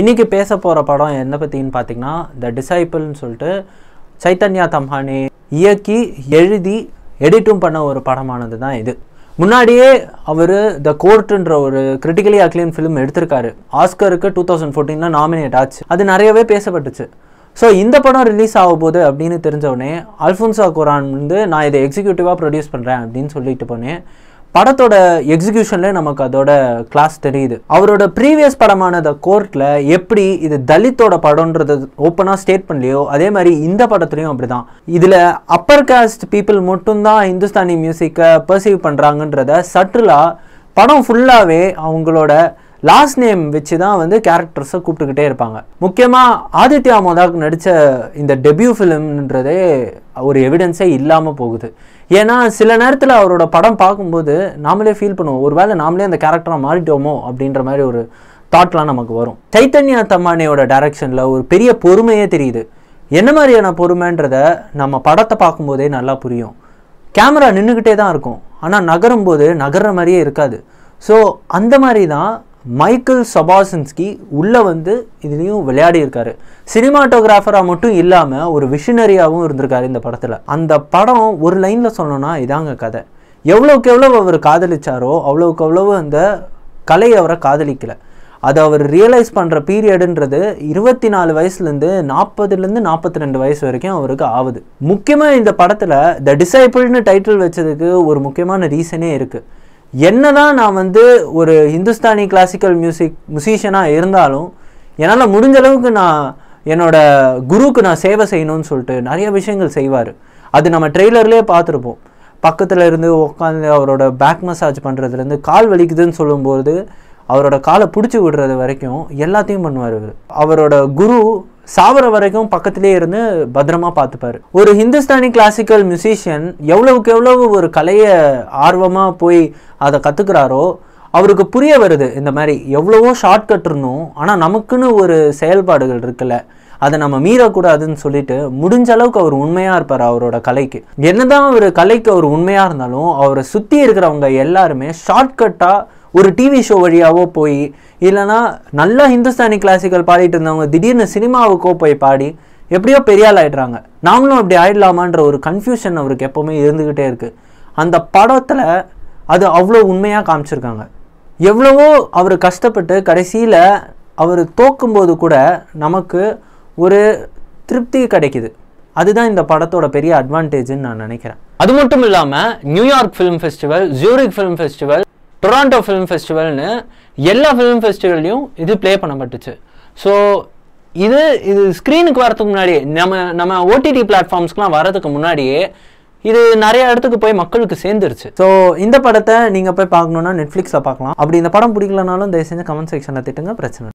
இன்றைக்கி பேச போகிற படம் என்ன பற்றின்னு பார்த்தீங்கன்னா த டிசைப்பிள்னு சொல்லிட்டு சைத்தன்யா தம்ஹானே இயக்கி எழுதி எடிட்டும் பண்ண ஒரு படமானது தான் இது முன்னாடியே அவர் த கோர்ட்டுன்ற ஒரு கிரிட்டிக்கலி அக்லீன் ஃபிலிம் எடுத்திருக்காரு ஆஸ்கருக்கு டூ தௌசண்ட் ஃபோர்டீனில் நாமினேட் ஆச்சு அது நிறையவே பேசப்பட்டுச்சு ஸோ இந்த படம் ரிலீஸ் ஆக போகுது அப்படின்னு தெரிஞ்சவுடனே அல்ஃபோன்சா குரான் வந்து நான் இதை எக்ஸிக்யூட்டிவாக ப்ரொடியூஸ் பண்ணுறேன் அப்படின்னு சொல்லிட்டு போனேன் படத்தோட எக்ஸிக்யூஷன்லேயே நமக்கு அதோட கிளாஸ் தெரியுது அவரோட ப்ரீவியஸ் படமான த கோர்ட்டில் எப்படி இது தலித்தோட படம்ன்றது ஓப்பனாக ஸ்டேட் பண்ணலையோ அதே மாதிரி இந்த படத்துலையும் அப்படி தான் இதில் அப்பர் காஸ்ட் பீப்புள் மட்டும்தான் இந்துஸ்தானி மியூசிக்கை பர்சீவ் பண்ணுறாங்கன்றத சற்றுலா படம் ஃபுல்லாகவே அவங்களோட லாஸ்ட் நேம் வச்சு தான் வந்து கேரக்டர்ஸை கூப்பிட்டுக்கிட்டே இருப்பாங்க முக்கியமாக ஆதித்யா மோதாக் நடித்த இந்த டெபியூ ஃபிலிம்ன்றதே ஒரு எவிடன்ஸே இல்லாமல் போகுது ஏன்னா சில நேரத்தில் அவரோட படம் பார்க்கும்போது நாமளே ஃபீல் பண்ணுவோம் ஒரு வேளை நாமளே அந்த கேரக்டராக மாறிட்டோமோ அப்படின்ற மாதிரி ஒரு தாட்லாம் நமக்கு வரும் சைத்தன்யா தம்மானியோட டைரக்ஷனில் ஒரு பெரிய பொறுமையே தெரியுது என்ன மாதிரியான பொறுமைன்றத நம்ம படத்தை பார்க்கும்போதே நல்லா புரியும் கேமரா நின்றுக்கிட்டே தான் இருக்கும் ஆனால் நகரும் போது நகர்ற மாதிரியே இருக்காது ஸோ அந்த மாதிரி தான் மைக்கேல் சபாசன்ஸ்கி உள்ளே வந்து இதுலேயும் விளையாடி இருக்காரு சினிமாட்டோகிராஃபராக மட்டும் இல்லாமல் ஒரு விஷனரியாகவும் இருந்திருக்காரு இந்த படத்தில் அந்த படம் ஒரு லைனில் சொல்லணும்னா இதாங்க கதை எவ்வளோக்கு எவ்வளோ அவர் காதலிச்சாரோ அவ்வளோக்கு அவ்வளவு அந்த கலை அவரை காதலிக்கலை அதை அவர் ரியலைஸ் பண்ணுற பீரியடுன்றது இருபத்தி நாலு வயசுலேருந்து நாற்பதுலேருந்து நாற்பத்தி ரெண்டு வயசு வரைக்கும் அவருக்கு ஆகுது முக்கியமாக இந்த படத்தில் த டிசைபிள்னு டைட்டில் வச்சதுக்கு ஒரு முக்கியமான ரீசனே இருக்குது என்ன தான் நான் வந்து ஒரு ஹிந்துஸ்தானி கிளாசிக்கல் மியூசிக் மியூசிஷியனாக இருந்தாலும் என்னால் முடிஞ்ச அளவுக்கு நான் என்னோடய குருவுக்கு நான் சேவை செய்யணும்னு சொல்லிட்டு நிறைய விஷயங்கள் செய்வார் அது நம்ம ட்ரெய்லர்லேயே பார்த்துருப்போம் பக்கத்தில் இருந்து உட்காந்து அவரோட பேக் மசாஜ் பண்ணுறதுலேருந்து கால் வலிக்குதுன்னு சொல்லும்போது அவரோட காலை பிடிச்சி விடுறது வரைக்கும் எல்லாத்தையும் பண்ணுவார் அவர் அவரோட குரு சாவர வரைக்கும் பக்கத்திலே இருந்து பத்திரமா பார்த்துப்பாரு ஒரு ஹிந்துஸ்தானி கிளாசிக்கல் மியூசிஷியன் எவ்வளவுக்கு எவ்வளவு ஒரு கலையை ஆர்வமாக போய் அதை கற்றுக்கிறாரோ அவருக்கு புரிய வருது இந்த மாதிரி எவ்வளவோ ஷார்ட்கட் இருந்தோம் ஆனால் நமக்குன்னு ஒரு செயல்பாடுகள் இருக்குல்ல அதை நம்ம மீறக்கூடாதுன்னு சொல்லிட்டு முடிஞ்ச அளவுக்கு அவர் உண்மையாக இருப்பார் அவரோட கலைக்கு என்னதான் அவர் கலைக்கு அவர் உண்மையாக இருந்தாலும் அவரை சுற்றி இருக்கிறவங்க எல்லாருமே ஷார்ட்கட்டாக ஒரு டிவி ஷோ வழியாகவோ போய் இல்லைன்னா நல்லா ஹிந்துஸ்தானி கிளாசிக்கல் பாடிட்டு இருந்தவங்க திடீர்னு சினிமாவுக்கோ போய் பாடி எப்படியோ பெரியால் ஆள் ஆகிடுறாங்க நாமளும் அப்படி ஆயிடலாமான்ற ஒரு கன்ஃபியூஷன் அவருக்கு எப்போவுமே இருந்துக்கிட்டே இருக்குது அந்த படத்தில் அது அவ்வளோ உண்மையாக காமிச்சிருக்காங்க எவ்வளவோ அவர் கஷ்டப்பட்டு கடைசியில் அவர் தோக்கும்போது கூட நமக்கு ஒரு திருப்தி கிடைக்குது அதுதான் இந்த படத்தோட பெரிய அட்வான்டேஜ்னு நான் நினைக்கிறேன் அது மட்டும் இல்லாமல் New York film festival Zurich film festival Toronto film ஃபெஸ்டிவல்னு எல்லா ஃபிலிம் ஃபெஸ்டிவல்லையும் இது ப்ளே பண்ணப்பட்டுச்சு ஸோ இது இது ஸ்க்ரீனுக்கு வரதுக்கு முன்னாடியே நம்ம நம்ம ஓடிடி பிளாட்ஃபார்ம்ஸ்க்குலாம் வரதுக்கு முன்னாடியே இது நிறைய இடத்துக்கு போய் மக்களுக்கு சேர்ந்துருச்சு ஸோ இந்த படத்தை நீங்கள் போய் பார்க்கணுன்னா நெட்ஃப்ளிக்ஸில் பார்க்கலாம் அப்படி இந்த படம் பிடிக்கலனாலும் தயவு செஞ்சு கமெண்ட் செக்ஷனில் திட்டுங்க பிரச்சனை